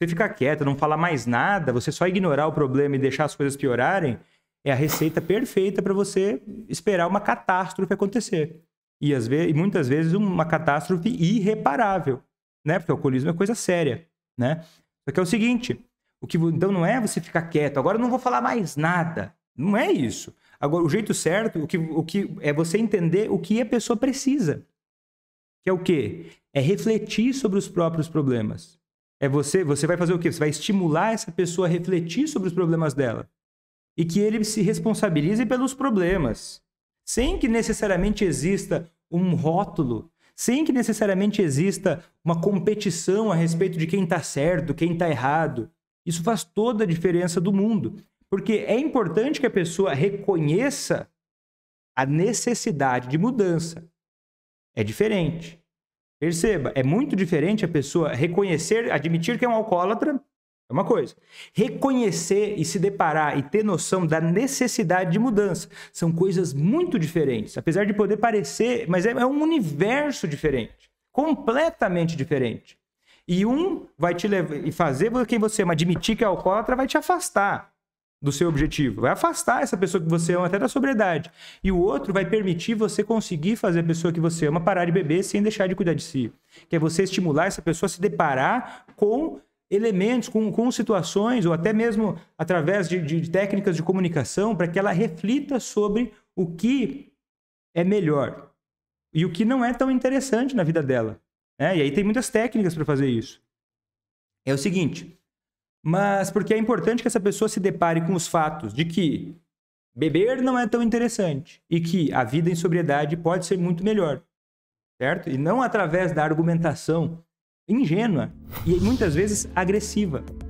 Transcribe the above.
você ficar quieto, não falar mais nada, você só ignorar o problema e deixar as coisas piorarem, é a receita perfeita para você esperar uma catástrofe acontecer. E, às vezes, e muitas vezes uma catástrofe irreparável, né? Porque o alcoolismo é coisa séria, né? Só que é o seguinte, o que então não é você ficar quieto, agora eu não vou falar mais nada. Não é isso. Agora, o jeito certo, o que, o que é você entender o que a pessoa precisa. Que é o quê? É refletir sobre os próprios problemas. É você, você vai fazer o quê? Você vai estimular essa pessoa a refletir sobre os problemas dela. E que ele se responsabilize pelos problemas, sem que necessariamente exista um rótulo, sem que necessariamente exista uma competição a respeito de quem está certo, quem está errado. Isso faz toda a diferença do mundo, porque é importante que a pessoa reconheça a necessidade de mudança. É diferente. Perceba, é muito diferente a pessoa reconhecer, admitir que é um alcoólatra, é uma coisa. Reconhecer e se deparar e ter noção da necessidade de mudança são coisas muito diferentes, apesar de poder parecer, mas é, é um universo diferente, completamente diferente. E um vai te levar e fazer quem você ama admitir que é alcoólatra vai te afastar do seu objetivo. Vai afastar essa pessoa que você ama até da sobriedade. E o outro vai permitir você conseguir fazer a pessoa que você ama parar de beber sem deixar de cuidar de si. Que é você estimular essa pessoa a se deparar com elementos, com, com situações, ou até mesmo através de, de técnicas de comunicação, para que ela reflita sobre o que é melhor e o que não é tão interessante na vida dela. Né? E aí tem muitas técnicas para fazer isso. É o seguinte, mas porque é importante que essa pessoa se depare com os fatos de que beber não é tão interessante e que a vida em sobriedade pode ser muito melhor, certo? E não através da argumentação ingênua e muitas vezes agressiva.